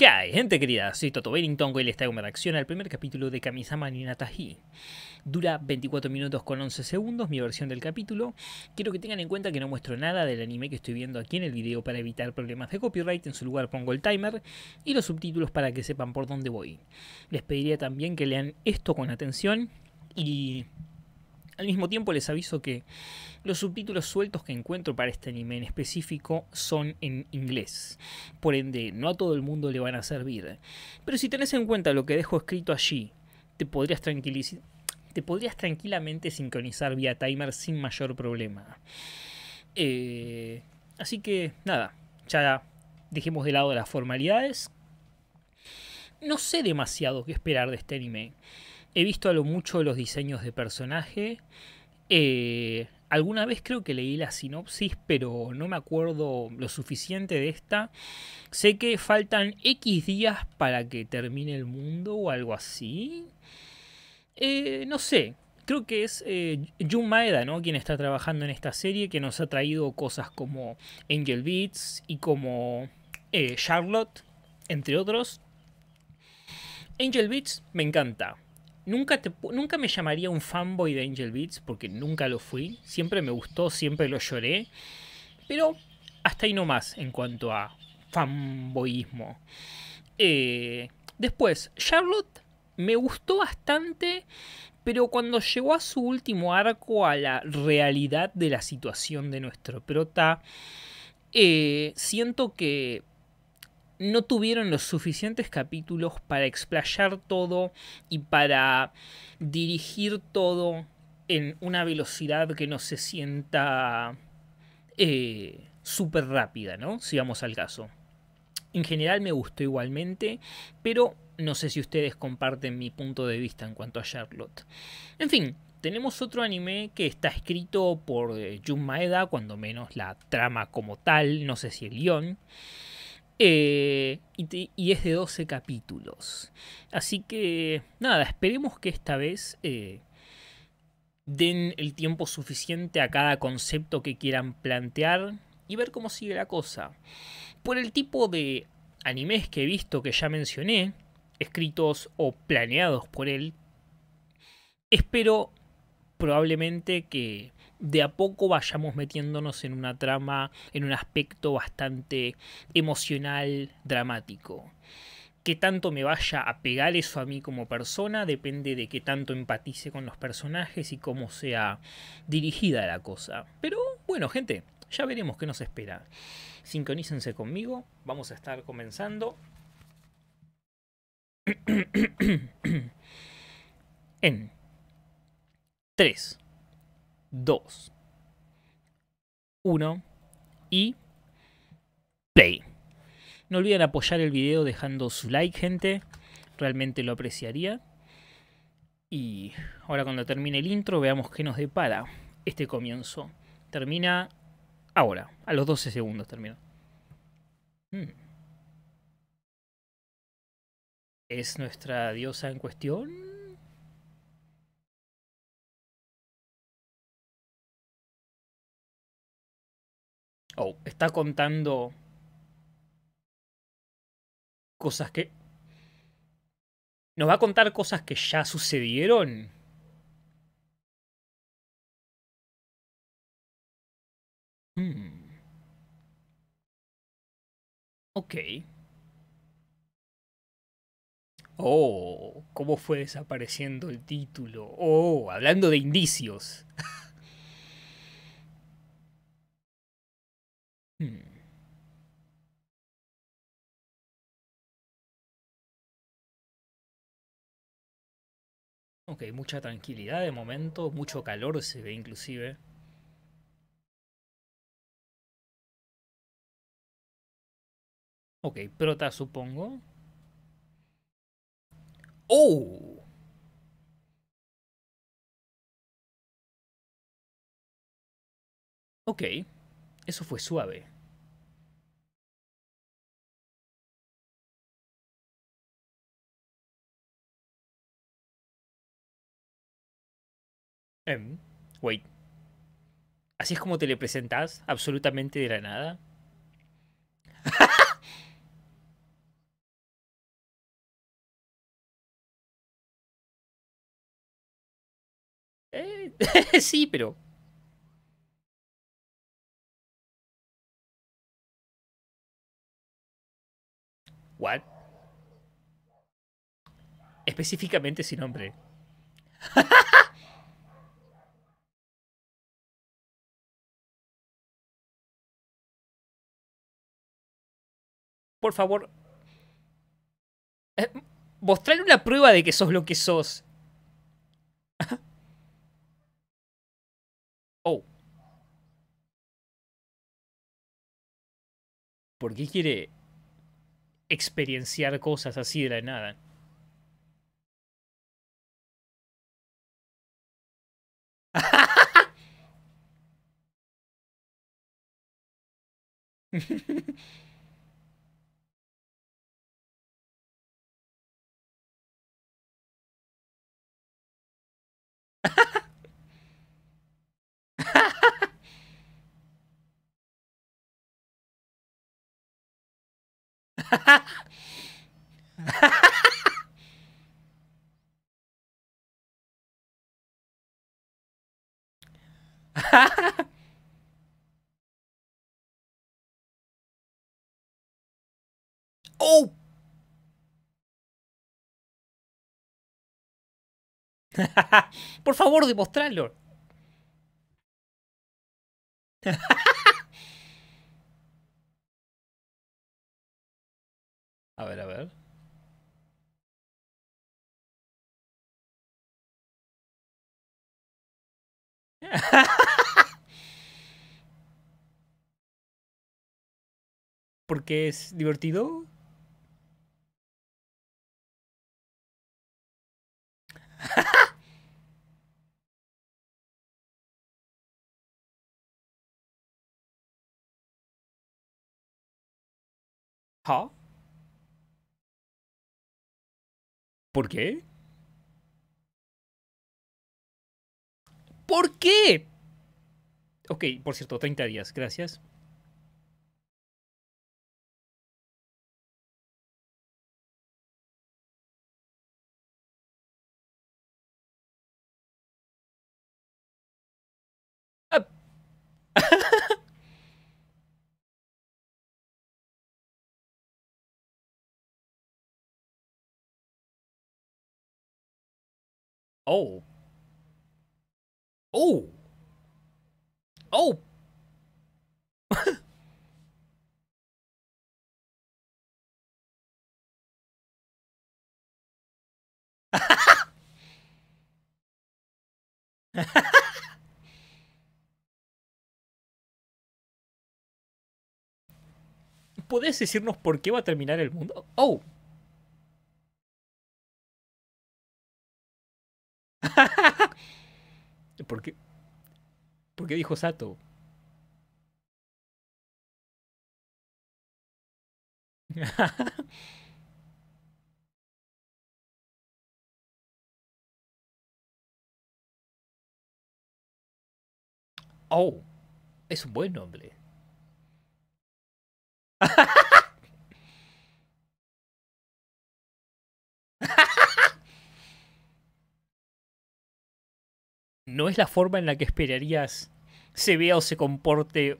¿Qué hay, gente querida? Soy Toto Bennington, hoy les traigo una reacción al primer capítulo de Kamisama ni Taji. Dura 24 minutos con 11 segundos mi versión del capítulo. Quiero que tengan en cuenta que no muestro nada del anime que estoy viendo aquí en el video para evitar problemas de copyright, en su lugar pongo el timer y los subtítulos para que sepan por dónde voy. Les pediría también que lean esto con atención y al mismo tiempo les aviso que los subtítulos sueltos que encuentro para este anime en específico son en inglés, por ende no a todo el mundo le van a servir. Pero si tenés en cuenta lo que dejo escrito allí, te podrías tranquilizar tranquilamente sincronizar vía timer sin mayor problema. Eh, así que nada, ya dejemos de lado las formalidades. No sé demasiado qué esperar de este anime. He visto a lo mucho los diseños de personaje. Eh, alguna vez creo que leí la sinopsis, pero no me acuerdo lo suficiente de esta. Sé que faltan X días para que termine el mundo o algo así. Eh, no sé, creo que es eh, Jun Maeda, ¿no? Quien está trabajando en esta serie, que nos ha traído cosas como Angel Beats y como eh, Charlotte, entre otros. Angel Beats me encanta. Nunca, me llamaría un fanboy de Angel Beats porque nunca lo fui. Siempre me gustó, siempre lo lloré. Pero hasta ahí más en cuanto a fanboyismo. Eh, después, Charlotte me gustó bastante, pero cuando llegó a su último arco, a la realidad de la situación de nuestro prota, eh, siento que no tuvieron los suficientes capítulos para explayar todo y para dirigir todo en una velocidad que no se sienta eh, súper rápida, ¿no? Si vamos al caso. En general me gustó igualmente, pero no sé si ustedes comparten mi punto de vista en cuanto a Charlotte. En fin, tenemos otro anime que está escrito por eh, Jun Maeda, cuando menos la trama como tal, no sé si el guión. Eh, y, es de 12 capítulos. Así que, nada, esperemos que esta vez eh, den el tiempo suficiente a cada concepto que quieran plantear y ver cómo sigue la cosa. Por el tipo de animes que he visto que ya mencioné, escritos o planeados por él, espero probablemente que de a poco vayamos metiéndonos en una trama, en un aspecto bastante emocional, dramático. Qué tanto me vaya a pegar eso a mí como persona depende de qué tanto empatice con los personajes y cómo sea dirigida la cosa. Pero bueno, gente, ya veremos qué nos espera. Sincronícense conmigo, vamos a estar comenzando. en 3, 2, 1 y play. No olviden apoyar el video dejando su like, gente. Realmente lo apreciaría. Y ahora cuando termine el intro, veamos qué nos depara este comienzo. Termina ahora, a los 12 segundos termina. Hmm. ¿Es nuestra diosa en cuestión? está contando cosas que... ¿Nos va a contar cosas que ya sucedieron? Hmm. Ok. Oh, cómo fue desapareciendo el título. Oh, hablando de indicios. Okay, hmm. Ok, mucha tranquilidad de momento, mucho calor se ve inclusive. Ok, prota supongo. ¡Oh! Ok, eso fue suave. Em, wait. ¿Así es como te le presentas? ¿Absolutamente de la nada? Eh, sí, pero... What? Específicamente sin nombre. por favor, eh, mostrar una prueba de que sos lo que sos. oh. ¿Por qué quiere experienciar cosas así de la nada? oh! Por favor, demostrarlo. a ver, a ver. Porque es divertido. ¿Por qué? ¿Por qué? Ok, por cierto, 30 días, gracias. Oh. Oh. Oh. Puedes decirnos por qué va a terminar el mundo? Oh. ¿Por qué? ¿Por qué dijo Sato? oh, es un buen hombre. no es la forma en la que esperarías se vea o se comporte.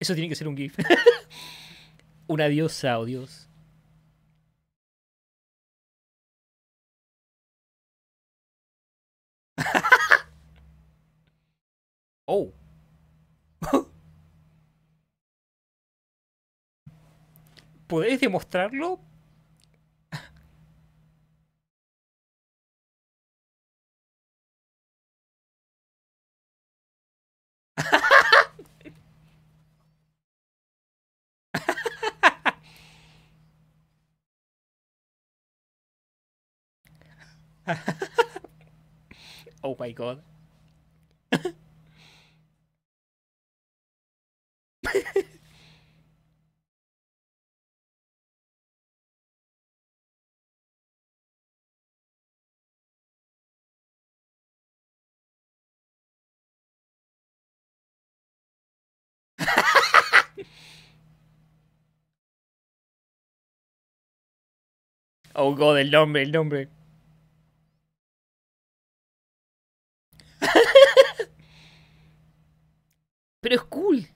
Eso tiene que ser un GIF. Una diosa o oh dios. oh. ¿Podés demostrarlo? oh my god. Oh god, el nombre, el nombre. Pero es cool.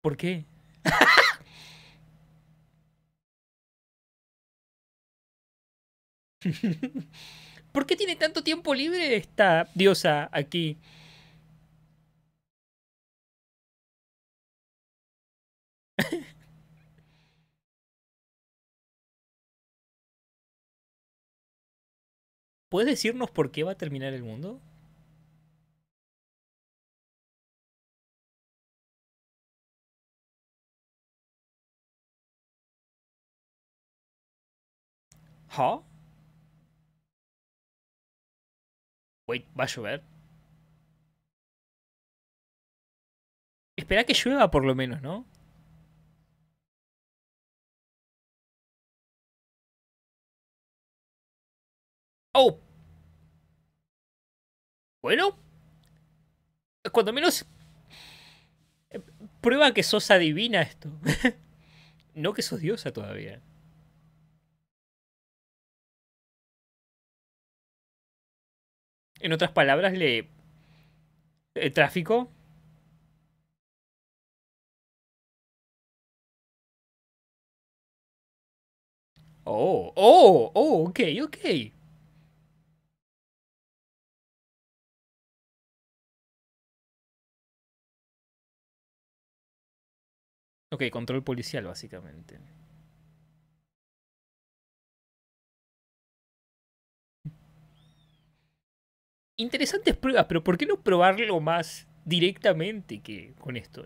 ¿Por qué? ¿Por qué tiene tanto tiempo libre esta diosa aquí? ¿Puedes decirnos por qué va a terminar el mundo? ¿Huh? ¿Ah? Wait, ¿va a llover? Espera que llueva por lo menos, ¿no? Oh. Bueno. Cuando menos... Eh, prueba que sos adivina esto. no que sos diosa todavía. En otras palabras, le... El eh, tráfico Oh, oh, oh, okay, ok. Ok, control policial básicamente. Interesantes pruebas, pero ¿por qué no probarlo más directamente que con esto?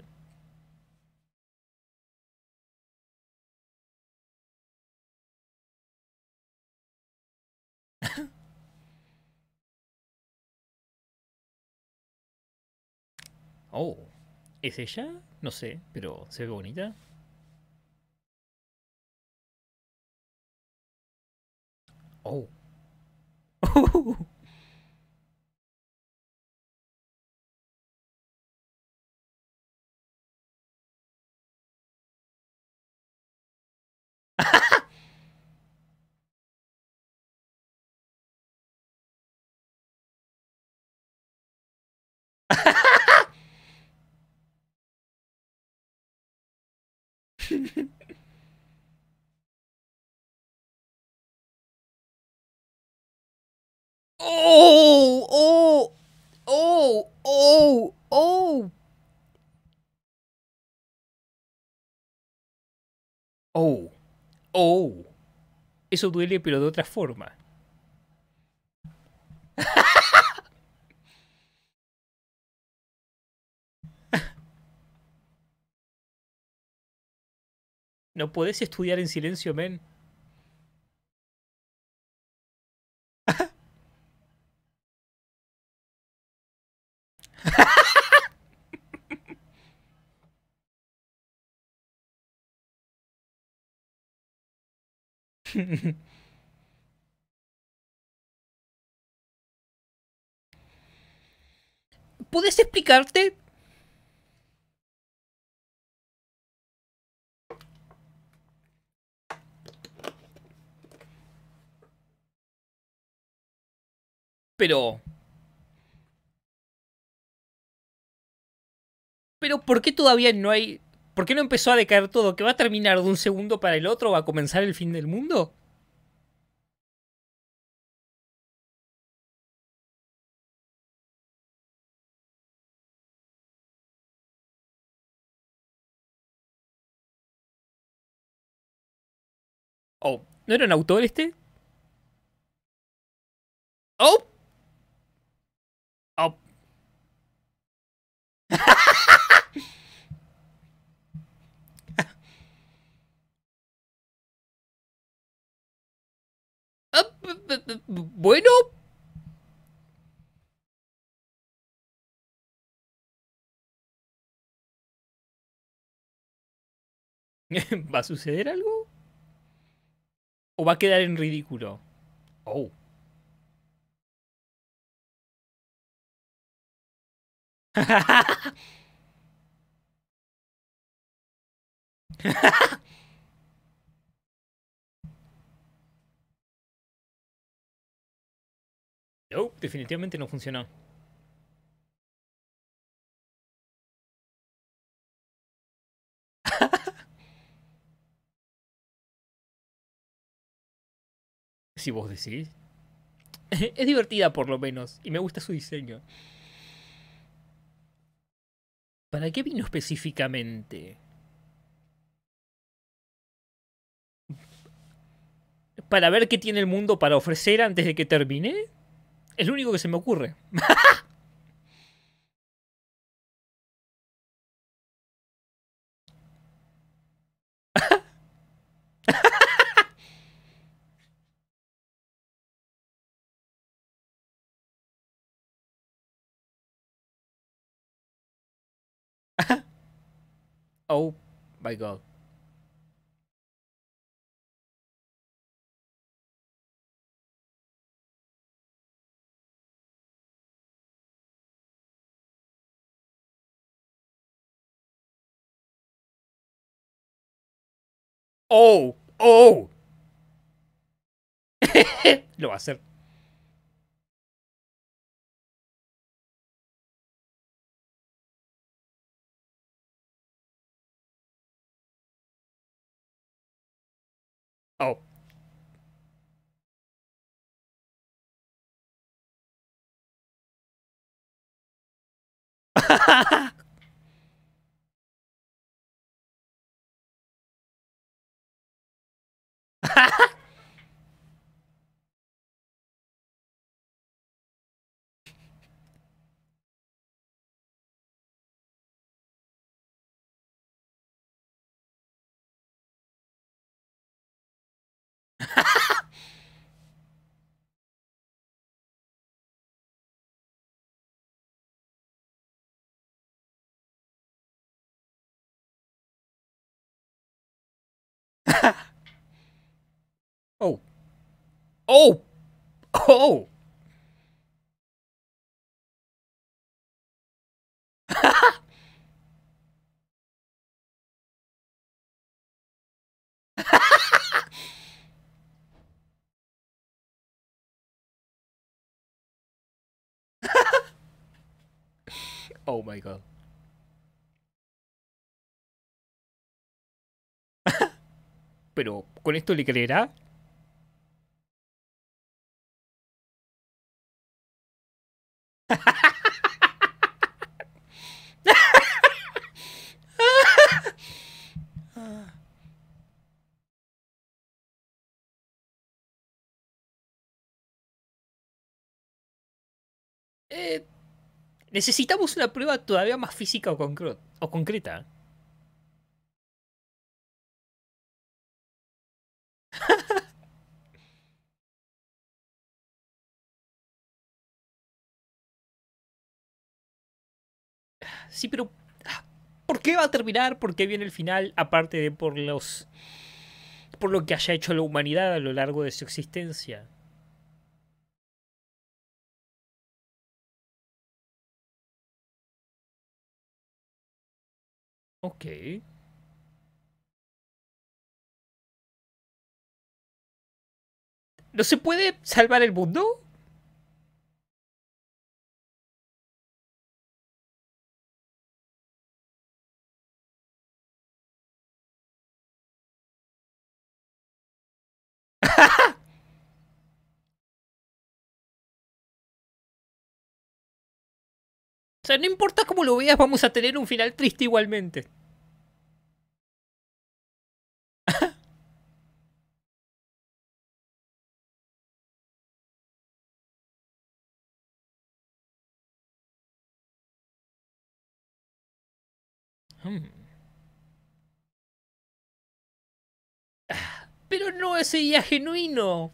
oh. ¿Es ella? No sé, pero se ve bonita. Oh. Uh. oh, oh, oh, oh, oh. Oh, oh. Eso duele pero de otra forma. No puedes estudiar en silencio, men. ¿Puedes explicarte? Pero... Pero ¿por qué todavía no hay... ¿Por qué no empezó a decaer todo? ¿Que va a terminar de un segundo para el otro? ¿Va a comenzar el fin del mundo? Oh, ¿no era un autor este? Oh, bueno. ¿Va a suceder algo? ¿O va a quedar en ridículo? Oh. oh, definitivamente no funcionó. si vos decís. Es divertida por lo menos y me gusta su diseño. ¿Para qué vino específicamente? ¿Para ver qué tiene el mundo para ofrecer antes de que termine? Es lo único que se me ocurre. Oh my god. Oh, oh. Lo va a hacer. Oh. Ha oh. Oh. Oh. Ha Oh my god. Pero, ¿con esto le creerá? Eh, Necesitamos una prueba todavía más física o, concreta. sí, pero ah, ¿por qué va a terminar? ¿Por qué viene el final? Aparte de por los por lo que haya hecho la humanidad a lo largo de su existencia. Ok. ¿No se puede salvar el mundo? O sea, no importa cómo lo veas, vamos a tener un final triste igualmente. Hmm. Pero no sería genuino.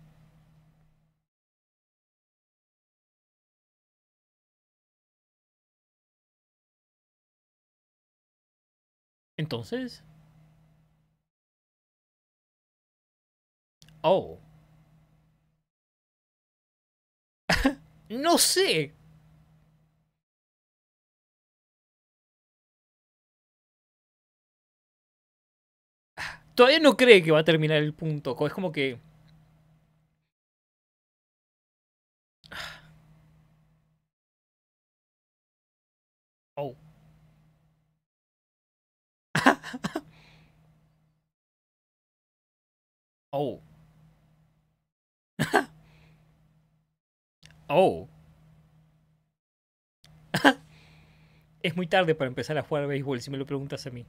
Entonces... Oh. no sé. todavía no cree que va a terminar el punto. Es como que... Oh. oh. oh. es muy tarde para empezar a jugar béisbol si me lo preguntas a mí.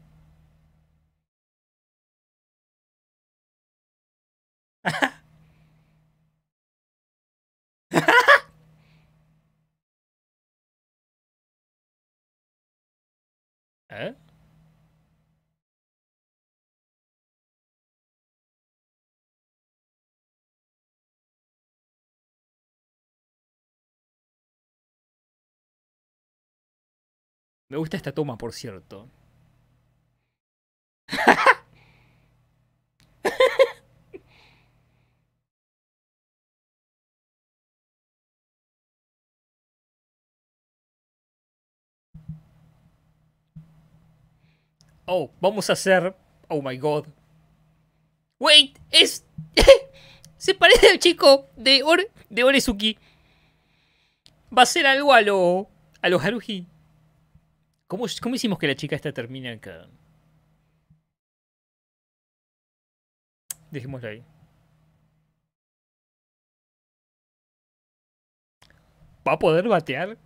¿Eh? Me gusta esta toma, por cierto. Oh, vamos a hacer. Oh my god. Wait, es. Se parece al chico de, Or... de Orezuki. Va a ser algo a lo. a lo Haruji. ¿Cómo, ¿Cómo hicimos que la chica esta termine acá? Dejémosla ahí. ¿Va a poder batear?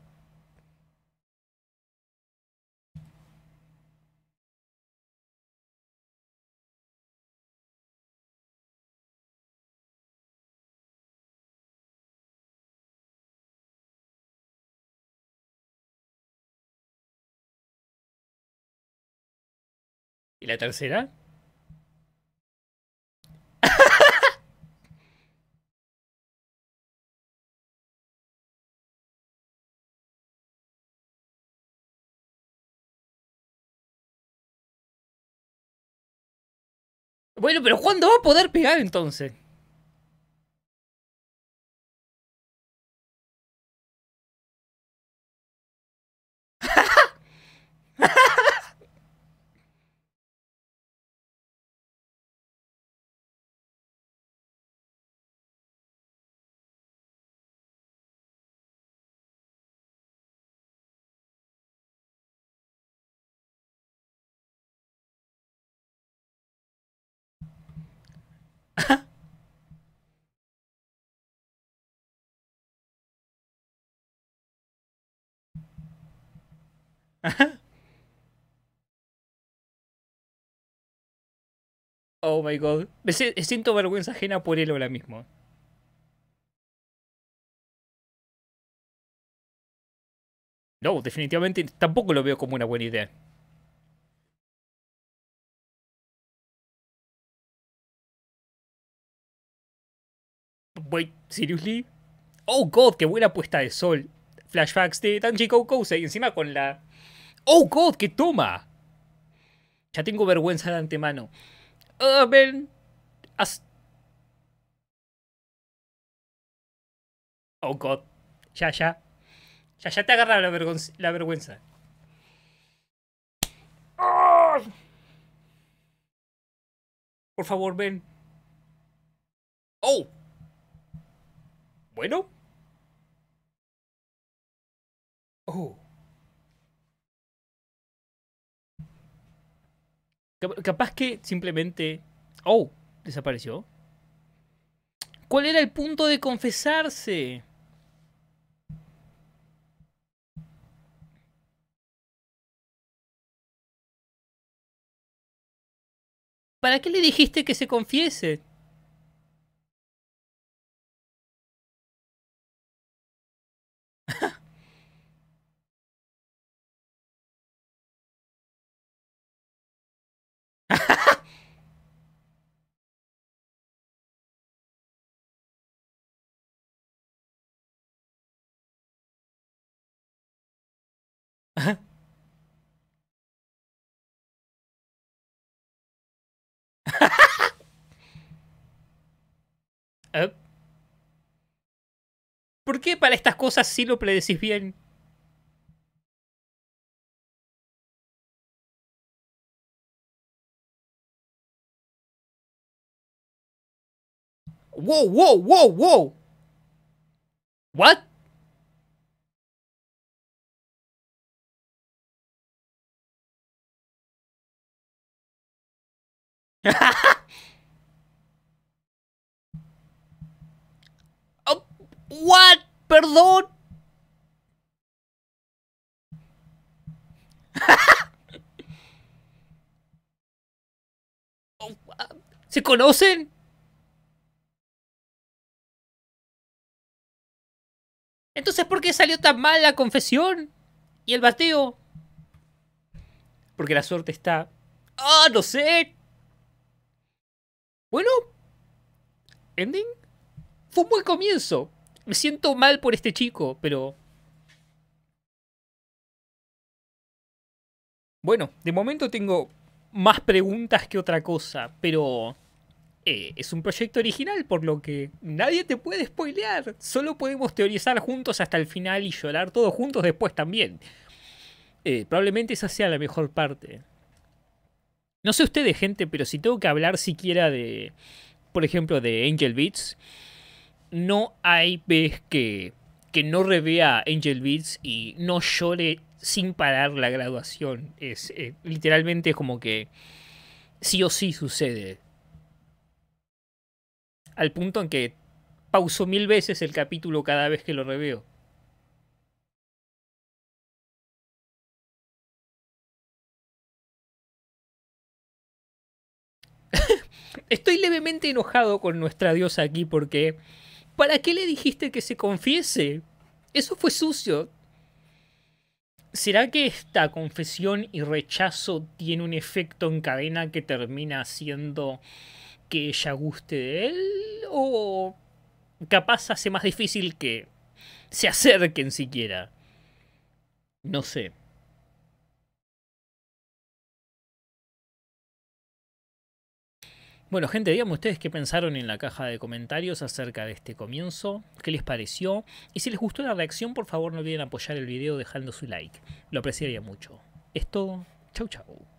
la tercera? Bueno, pero ¿cuándo va a poder pegar entonces? Oh my god. Me siento vergüenza ajena por él ahora mismo. No, definitivamente tampoco lo veo como una buena idea. wait, seriously? Oh god, qué buena puesta de sol. Flashbacks de Tanji y encima con la... Oh god, qué toma. Ya tengo vergüenza de antemano. Ah, oh god. Ya, ya. Ya, ya te agarra la, vergüenza. Ah. Por favor, ven. Oh. Bueno. Oh. Capaz que simplemente... Oh, desapareció. ¿Cuál era el punto de confesarse? ¿Para qué le dijiste que se confiese? ¿Por qué para estas cosas sí lo predecís bien? Wow, wow, wow, wow. What? ¿What? Perdón. ¿Se conocen? Entonces, ¿por qué salió tan mal la confesión? ¿Y el bateo? Porque la suerte está... ¡Ah, no sé! Bueno... ¿Ending? Fue un buen comienzo me siento mal por este chico, pero... Bueno, de momento tengo más preguntas que otra cosa, pero... Eh, es un proyecto original, por lo que nadie te puede spoilear. Solo podemos teorizar juntos hasta el final y llorar todos juntos después también. Eh, probablemente esa sea la mejor parte. No sé ustedes, gente, pero si tengo que hablar siquiera de, por ejemplo, de Angel Beats, no hay vez que, que no revea Angel Beats y no llore sin parar la graduación. Es, eh, literalmente es como que sí o sí sucede. Al punto en que pauso mil veces el capítulo cada vez que lo reveo. Estoy levemente enojado con nuestra diosa aquí porque ¿Para qué le dijiste que se confiese? Eso fue sucio. ¿Será que esta confesión y rechazo tiene un efecto en cadena que termina haciendo que ella guste de él? ¿O capaz hace más difícil que se acerquen siquiera? No sé. Bueno, gente, díganme ustedes qué pensaron en la caja de comentarios acerca de este comienzo, qué les pareció y si les gustó la reacción, por favor no olviden apoyar el video dejando su like. Lo apreciaría mucho. Es todo. Chau, chau.